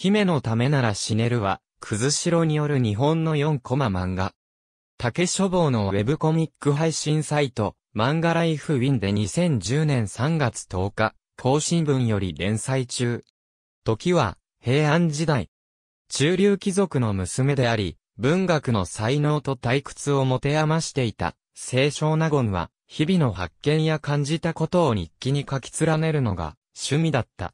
姫のためなら死ねるは、くずしろによる日本の4コマ漫画。竹書房のウェブコミック配信サイト、漫画ライフウィンで2010年3月10日、更新文より連載中。時は、平安時代。中流貴族の娘であり、文学の才能と退屈を持て余していた、清少納言は、日々の発見や感じたことを日記に書き連ねるのが、趣味だった。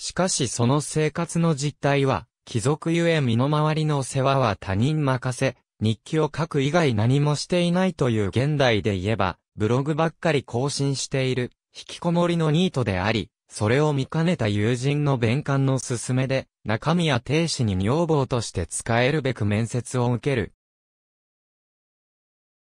しかしその生活の実態は、貴族ゆえ身の回りの世話は他人任せ、日記を書く以外何もしていないという現代で言えば、ブログばっかり更新している、引きこもりのニートであり、それを見かねた友人の弁官の勧めで、中身や亭主に女房として使えるべく面接を受ける。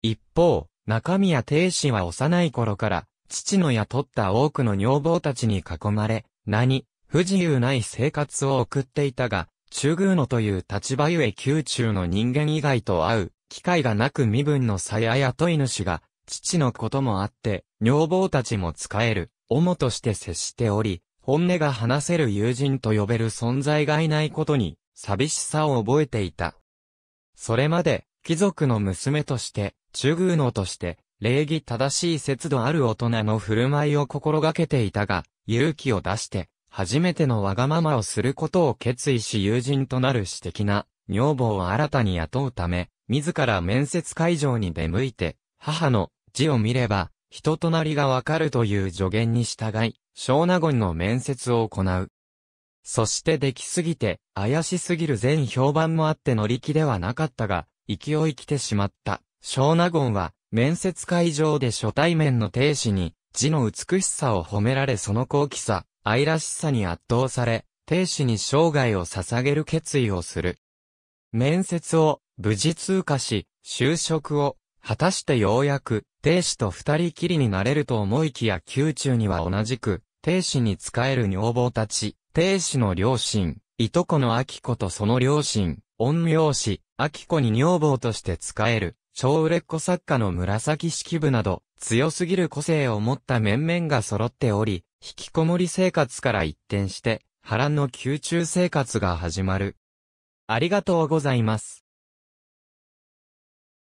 一方、中身や亭主は幼い頃から、父の雇った多くの女房たちに囲まれ、何、不自由ない生活を送っていたが、中宮野という立場ゆえ宮中の人間以外と会う、機会がなく身分の差や雇い主が、父のこともあって、女房たちも使える、主として接しており、本音が話せる友人と呼べる存在がいないことに、寂しさを覚えていた。それまで、貴族の娘として、中宮のとして、礼儀正しい節度ある大人の振る舞いを心がけていたが、勇気を出して、初めてのわがままをすることを決意し友人となる私的な女房を新たに雇うため、自ら面接会場に出向いて、母の字を見れば、人となりがわかるという助言に従い、小納言の面接を行う。そして出来すぎて、怪しすぎる全評判もあって乗り気ではなかったが、勢い来てしまった。小納言は、面接会場で初対面の亭主に、字の美しさを褒められその高貴さ、愛らしさに圧倒され、亭主に生涯を捧げる決意をする。面接を無事通過し、就職を果たしてようやく、亭主と二人きりになれると思いきや宮中には同じく、亭主に仕える女房たち、亭主の両親、いとこの秋子とその両親、恩苗子、秋子に女房として仕える、超売れっ子作家の紫式部など、強すぎる個性を持った面々が揃っており、引きこもり生活から一転して、波乱の宮中生活が始まる。ありがとうございます。